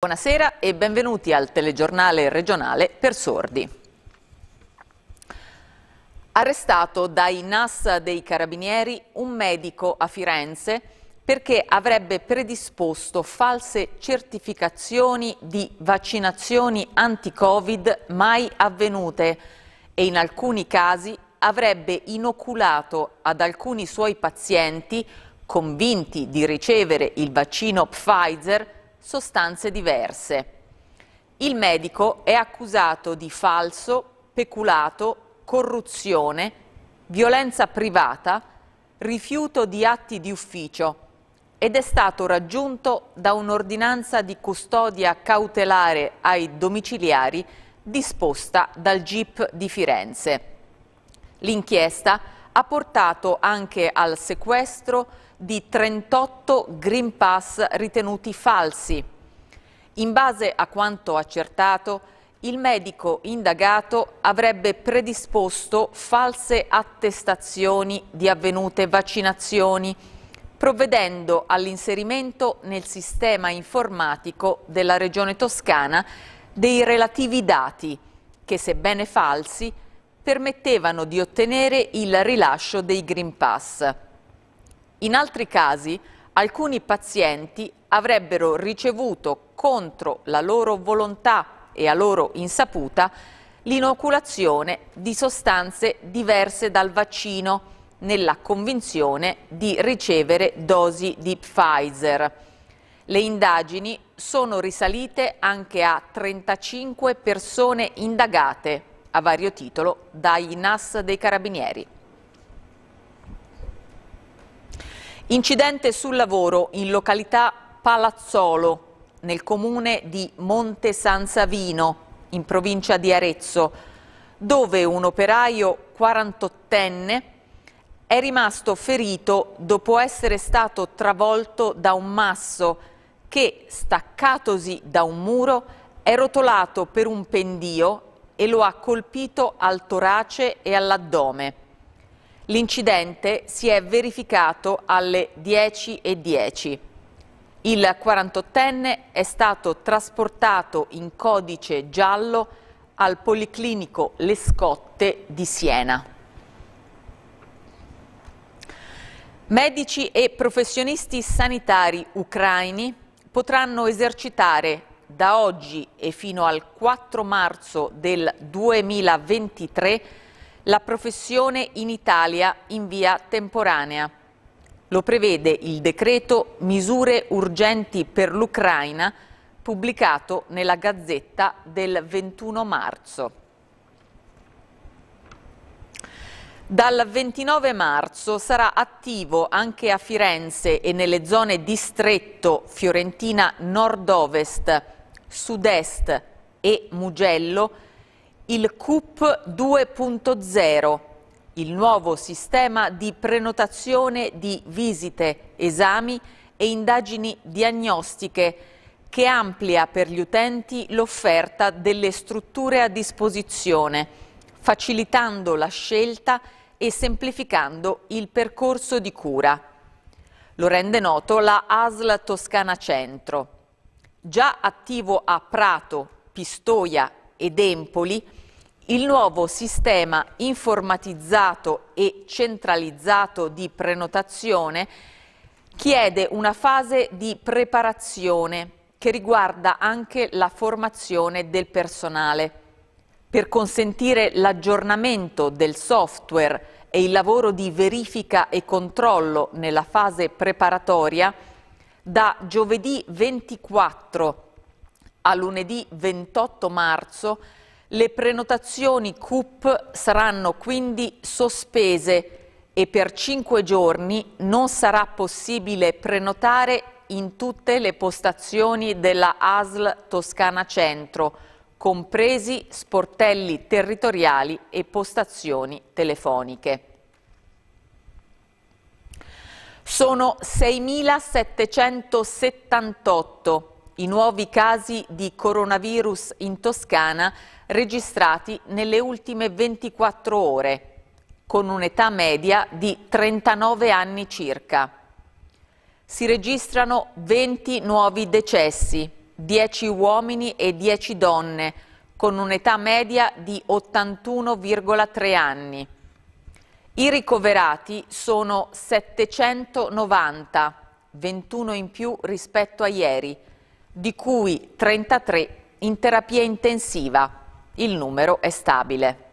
Buonasera e benvenuti al telegiornale regionale per sordi. Arrestato dai NAS dei Carabinieri un medico a Firenze perché avrebbe predisposto false certificazioni di vaccinazioni anti-Covid mai avvenute e in alcuni casi avrebbe inoculato ad alcuni suoi pazienti convinti di ricevere il vaccino Pfizer sostanze diverse. Il medico è accusato di falso, peculato, corruzione, violenza privata, rifiuto di atti di ufficio ed è stato raggiunto da un'ordinanza di custodia cautelare ai domiciliari disposta dal GIP di Firenze. L'inchiesta è ha portato anche al sequestro di 38 Green Pass ritenuti falsi. In base a quanto accertato, il medico indagato avrebbe predisposto false attestazioni di avvenute vaccinazioni, provvedendo all'inserimento nel sistema informatico della Regione Toscana dei relativi dati, che sebbene falsi, permettevano di ottenere il rilascio dei Green Pass. In altri casi, alcuni pazienti avrebbero ricevuto contro la loro volontà e a loro insaputa l'inoculazione di sostanze diverse dal vaccino nella convinzione di ricevere dosi di Pfizer. Le indagini sono risalite anche a 35 persone indagate a vario titolo dai NAS dei Carabinieri. Incidente sul lavoro in località Palazzolo, nel comune di Monte San Savino, in provincia di Arezzo, dove un operaio 48enne è rimasto ferito dopo essere stato travolto da un masso che, staccatosi da un muro, è rotolato per un pendio e lo ha colpito al torace e all'addome. L'incidente si è verificato alle 10.10. Il 48enne è stato trasportato in codice giallo al Policlinico Lescotte di Siena. Medici e professionisti sanitari ucraini potranno esercitare da oggi e fino al 4 marzo del 2023 la professione in Italia in via temporanea. Lo prevede il decreto Misure urgenti per l'Ucraina pubblicato nella Gazzetta del 21 marzo. Dal 29 marzo sarà attivo anche a Firenze e nelle zone distretto Fiorentina Nord-Ovest Sud-Est e Mugello il CUP 2.0, il nuovo sistema di prenotazione di visite, esami e indagini diagnostiche che amplia per gli utenti l'offerta delle strutture a disposizione, facilitando la scelta e semplificando il percorso di cura. Lo rende noto la ASL Toscana Centro. Già attivo a Prato, Pistoia ed Empoli, il nuovo sistema informatizzato e centralizzato di prenotazione chiede una fase di preparazione che riguarda anche la formazione del personale. Per consentire l'aggiornamento del software e il lavoro di verifica e controllo nella fase preparatoria, da giovedì 24 a lunedì 28 marzo le prenotazioni CUP saranno quindi sospese e per cinque giorni non sarà possibile prenotare in tutte le postazioni della ASL Toscana Centro, compresi sportelli territoriali e postazioni telefoniche. Sono 6.778 i nuovi casi di coronavirus in Toscana registrati nelle ultime 24 ore, con un'età media di 39 anni circa. Si registrano 20 nuovi decessi, 10 uomini e 10 donne, con un'età media di 81,3 anni. I ricoverati sono 790, 21 in più rispetto a ieri, di cui 33 in terapia intensiva. Il numero è stabile.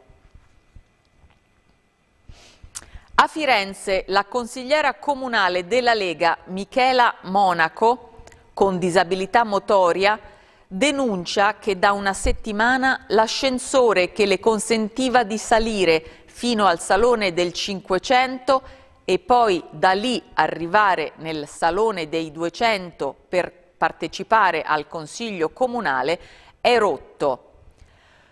A Firenze la consigliera comunale della Lega Michela Monaco, con disabilità motoria, denuncia che da una settimana l'ascensore che le consentiva di salire fino al Salone del Cinquecento e poi da lì arrivare nel Salone dei 200 per partecipare al Consiglio Comunale è rotto.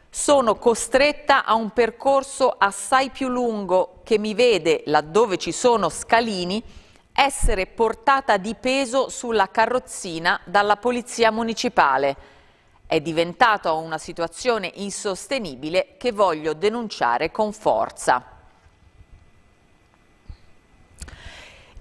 Sono costretta a un percorso assai più lungo che mi vede, laddove ci sono scalini, essere portata di peso sulla carrozzina dalla Polizia Municipale. È diventata una situazione insostenibile che voglio denunciare con forza.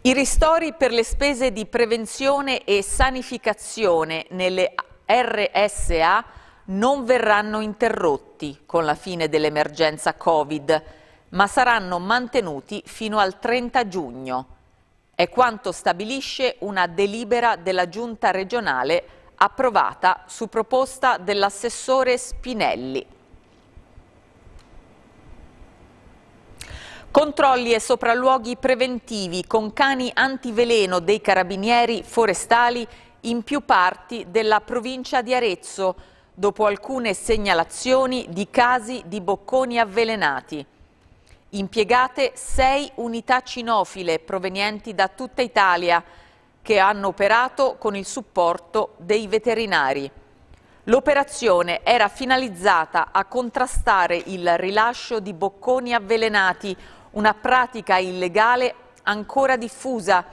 I ristori per le spese di prevenzione e sanificazione nelle RSA non verranno interrotti con la fine dell'emergenza Covid, ma saranno mantenuti fino al 30 giugno. È quanto stabilisce una delibera della Giunta regionale approvata su proposta dell'assessore Spinelli. Controlli e sopralluoghi preventivi con cani antiveleno dei carabinieri forestali in più parti della provincia di Arezzo, dopo alcune segnalazioni di casi di bocconi avvelenati. Impiegate sei unità cinofile provenienti da tutta Italia, che hanno operato con il supporto dei veterinari. L'operazione era finalizzata a contrastare il rilascio di bocconi avvelenati, una pratica illegale ancora diffusa,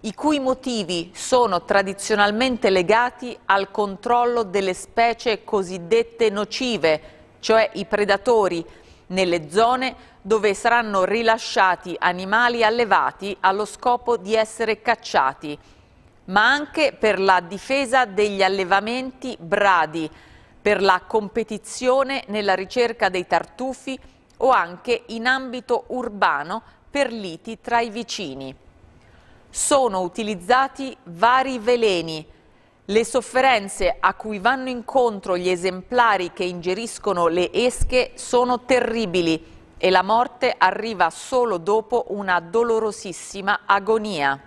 i cui motivi sono tradizionalmente legati al controllo delle specie cosiddette nocive, cioè i predatori, nelle zone dove saranno rilasciati animali allevati allo scopo di essere cacciati, ma anche per la difesa degli allevamenti bradi, per la competizione nella ricerca dei tartufi o anche in ambito urbano per liti tra i vicini. Sono utilizzati vari veleni, le sofferenze a cui vanno incontro gli esemplari che ingeriscono le esche sono terribili e la morte arriva solo dopo una dolorosissima agonia.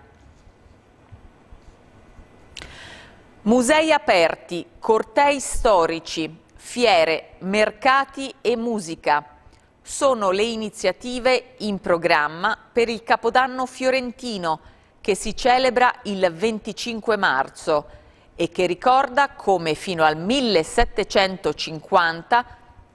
Musei aperti, cortei storici, fiere, mercati e musica sono le iniziative in programma per il Capodanno fiorentino che si celebra il 25 marzo e che ricorda come fino al 1750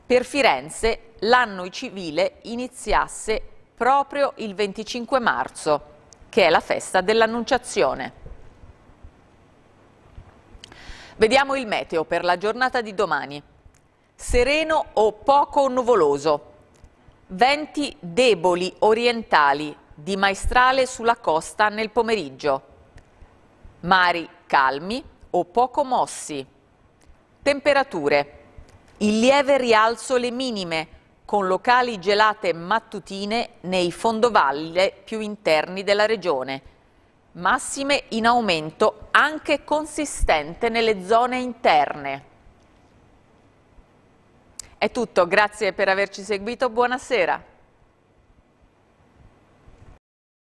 per Firenze l'anno civile iniziasse proprio il 25 marzo, che è la festa dell'Annunciazione. Vediamo il meteo per la giornata di domani. Sereno o poco nuvoloso. Venti deboli orientali di maestrale sulla costa nel pomeriggio. Mari calmi o poco mossi. Temperature. Il lieve rialzo le minime, con locali gelate mattutine nei fondovalle più interni della regione. Massime in aumento anche consistente nelle zone interne. È tutto, grazie per averci seguito, buonasera.